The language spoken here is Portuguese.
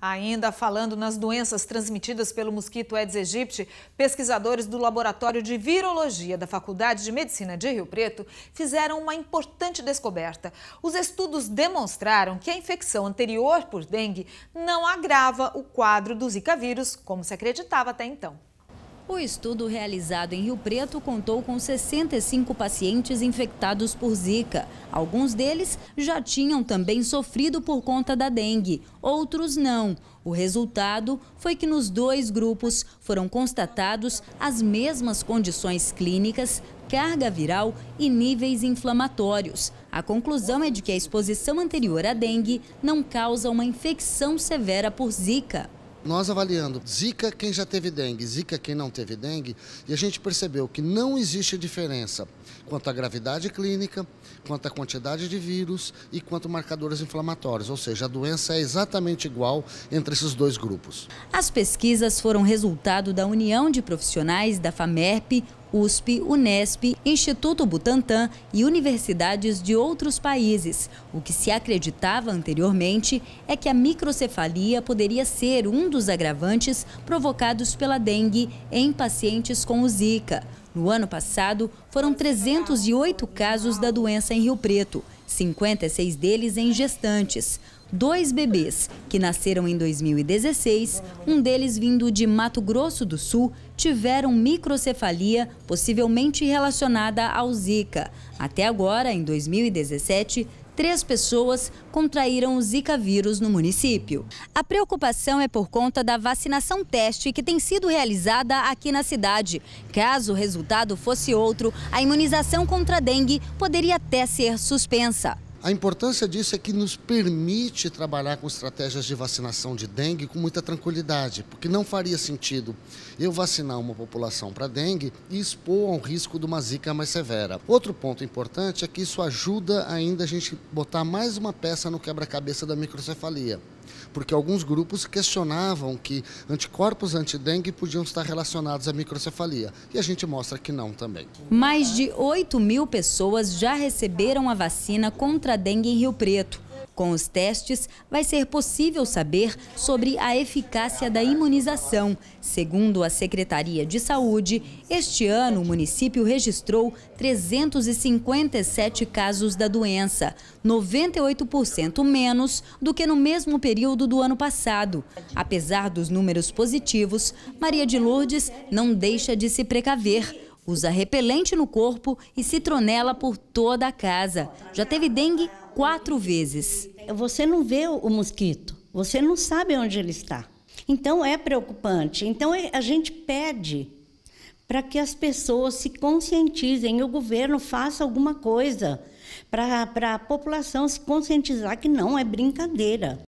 Ainda falando nas doenças transmitidas pelo mosquito Aedes aegypti, pesquisadores do Laboratório de Virologia da Faculdade de Medicina de Rio Preto fizeram uma importante descoberta. Os estudos demonstraram que a infecção anterior por dengue não agrava o quadro do Zika vírus, como se acreditava até então. O estudo realizado em Rio Preto contou com 65 pacientes infectados por Zika. Alguns deles já tinham também sofrido por conta da dengue, outros não. O resultado foi que nos dois grupos foram constatados as mesmas condições clínicas, carga viral e níveis inflamatórios. A conclusão é de que a exposição anterior à dengue não causa uma infecção severa por Zika. Nós avaliando Zika quem já teve dengue, Zika quem não teve dengue, e a gente percebeu que não existe diferença quanto à gravidade clínica, quanto à quantidade de vírus e quanto marcadores inflamatórios, ou seja, a doença é exatamente igual entre esses dois grupos. As pesquisas foram resultado da união de profissionais da FAMERP, USP, Unesp, Instituto Butantan e universidades de outros países. O que se acreditava anteriormente é que a microcefalia poderia ser um dos agravantes provocados pela dengue em pacientes com o Zika. No ano passado, foram 308 casos da doença em Rio Preto, 56 deles em gestantes. Dois bebês que nasceram em 2016, um deles vindo de Mato Grosso do Sul, tiveram microcefalia, possivelmente relacionada ao Zika. Até agora, em 2017, três pessoas contraíram o Zika vírus no município. A preocupação é por conta da vacinação teste que tem sido realizada aqui na cidade. Caso o resultado fosse outro, a imunização contra a dengue poderia até ser suspensa. A importância disso é que nos permite trabalhar com estratégias de vacinação de dengue com muita tranquilidade, porque não faria sentido eu vacinar uma população para dengue e expor ao risco de uma zika mais severa. Outro ponto importante é que isso ajuda ainda a gente botar mais uma peça no quebra-cabeça da microcefalia porque alguns grupos questionavam que anticorpos anti-dengue podiam estar relacionados à microcefalia. E a gente mostra que não também. Mais de 8 mil pessoas já receberam a vacina contra contra a dengue em Rio Preto. Com os testes, vai ser possível saber sobre a eficácia da imunização. Segundo a Secretaria de Saúde, este ano o município registrou 357 casos da doença, 98% menos do que no mesmo período do ano passado. Apesar dos números positivos, Maria de Lourdes não deixa de se precaver Usa repelente no corpo e citronela por toda a casa. Já teve dengue quatro vezes. Você não vê o mosquito, você não sabe onde ele está. Então é preocupante. Então é, a gente pede para que as pessoas se conscientizem, o governo faça alguma coisa para a população se conscientizar que não é brincadeira.